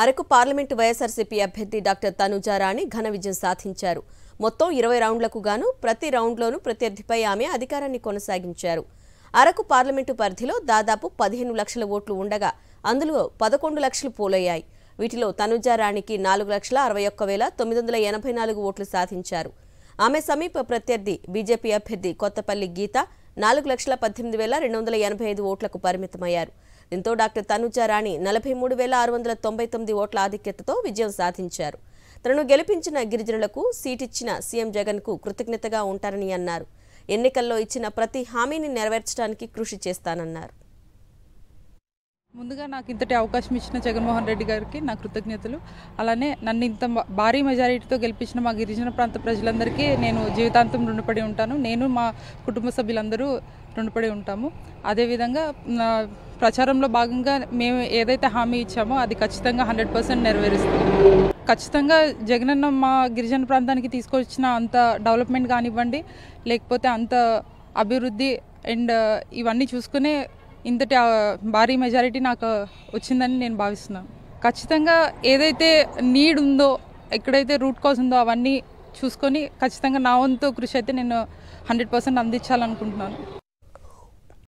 Araku parliament YSRCP అభ్యర్థి doctor Tanuja రాణి ఘన విజయం సాధించారు మొత్తం ఇరవై రౌండ్లకు గాను ప్రతి రౌండ్లోనూ ప్రత్యర్థిపై ఆమె అధికారాన్ని కొనసాగించారు అరకు పార్లమెంటు పరిధిలో దాదాపు పదిహేను లక్షల ఓట్లు ఉండగా అందులో పదకొండు లక్షలు పోలయ్యాయి వీటిలో తనుజా రాణికి నాలుగు లక్షల అరవై ఒక్క వేల తొమ్మిది వందల ఎనభై నాలుగు ఓట్లు సాధించారు ఆమె సమీప ప్రత్యర్థి బీజేపీ అభ్యర్థి కొత్తపల్లి గీత నాలుగు లక్షల పద్దెనిమిది వేల రెండు వందల ఎనభై ఐదు ఓట్లకు పరిమితమయ్యారు దీంతో డాక్టర్ తనుజ రాణి నలభై మూడు వేల ఆరు వందల తొంభై తొమ్మిది ఓట్ల ఆధిక్యతతో విజయం సాధించారు తనను గెలిపించిన గిరిజనులకు సీటిచ్చిన సీఎం జగన్కు కృతజ్ఞతగా ఉంటారని అన్నారు ఎన్నికల్లో ఇచ్చిన ప్రతి హామీని నెరవేర్చడానికి కృషి చేస్తానన్నారు ముందుగా నాకు ఇంతటి అవకాశం ఇచ్చిన జగన్మోహన్ రెడ్డి గారికి నా కృతజ్ఞతలు అలానే నన్ను ఇంత భారీ మెజారిటీతో గెలిపించిన మా గిరిజన ప్రాంత ప్రజలందరికీ నేను జీవితాంతం రుణపడి ఉంటాను నేను మా కుటుంబ సభ్యులందరూ రుణపడి ఉంటాము అదేవిధంగా ప్రచారంలో భాగంగా మేము ఏదైతే హామీ ఇచ్చామో అది ఖచ్చితంగా హండ్రెడ్ పర్సెంట్ నెరవేరుస్తుంది ఖచ్చితంగా జగనన్న మా గిరిజన ప్రాంతానికి తీసుకొచ్చిన అంత డెవలప్మెంట్ కానివ్వండి లేకపోతే అంత అభివృద్ధి అండ్ ఇవన్నీ చూసుకునే ఇంతటి భారీ మెజారిటీ నాకు వచ్చిందని నేను భావిస్తున్నాను ఖచ్చితంగా ఏదైతే నీడ్ ఉందో ఎక్కడైతే రూట్ కాజ్ ఉందో అవన్నీ చూసుకొని ఖచ్చితంగా నా వంతు కృషి అయితే నేను హండ్రెడ్ పర్సెంట్ అందించాలనుకుంటున్నాను